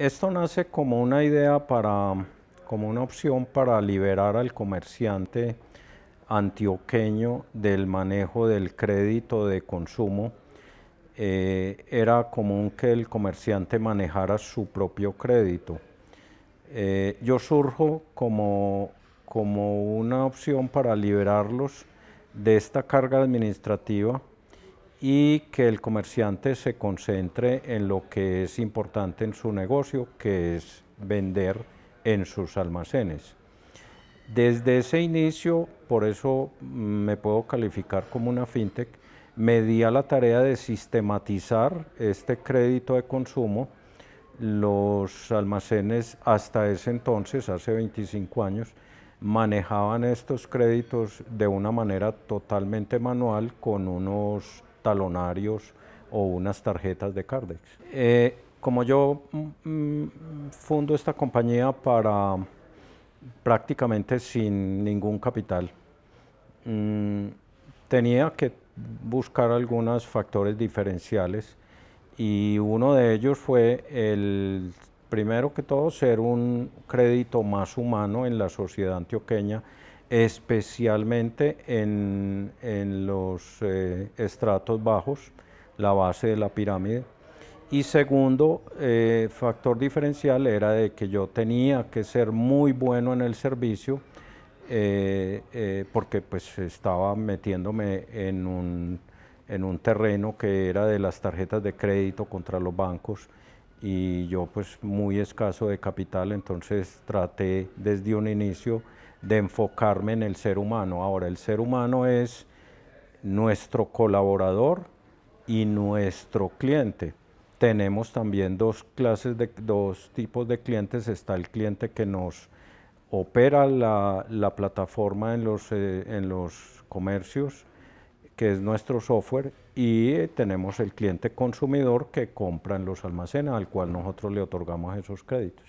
Esto nace como una idea para, como una opción para liberar al comerciante antioqueño del manejo del crédito de consumo. Eh, era común que el comerciante manejara su propio crédito. Eh, yo surjo como una opción para liberarlos de esta carga administrativa y que el comerciante se concentre en lo que es importante en su negocio, que es vender en sus almacenes. Desde ese inicio, por eso mm, me puedo calificar como una fintech, me di a la tarea de sistematizar este crédito de consumo. Los almacenes hasta ese entonces, hace 25 años, manejaban estos créditos de una manera totalmente manual con unos talonarios o unas tarjetas de Cardex. Eh, como yo mm, mm, fundo esta compañía para prácticamente sin ningún capital, mm, tenía que buscar algunos factores diferenciales y uno de ellos fue el primero que todo ser un crédito más humano en la sociedad antioqueña especialmente en, los eh, estratos bajos, la base de la pirámide. Y segundo eh, factor diferencial era de que yo tenía que ser muy bueno en el servicio eh, porque pues estaba metiéndome en un, en un terreno que era de las tarjetas de crédito contra los bancos y yo pues muy escaso de capital, entonces traté desde un inicio de enfocarme en el ser humano. Ahora, el ser humano es nuestro colaborador y nuestro cliente. Tenemos también dos clases de dos tipos de clientes. Está el cliente que nos opera la, plataforma en los, eh, en los comercios, que es nuestro software, y tenemos el cliente consumidor que compra en los almacenes, al cual nosotros le otorgamos esos créditos.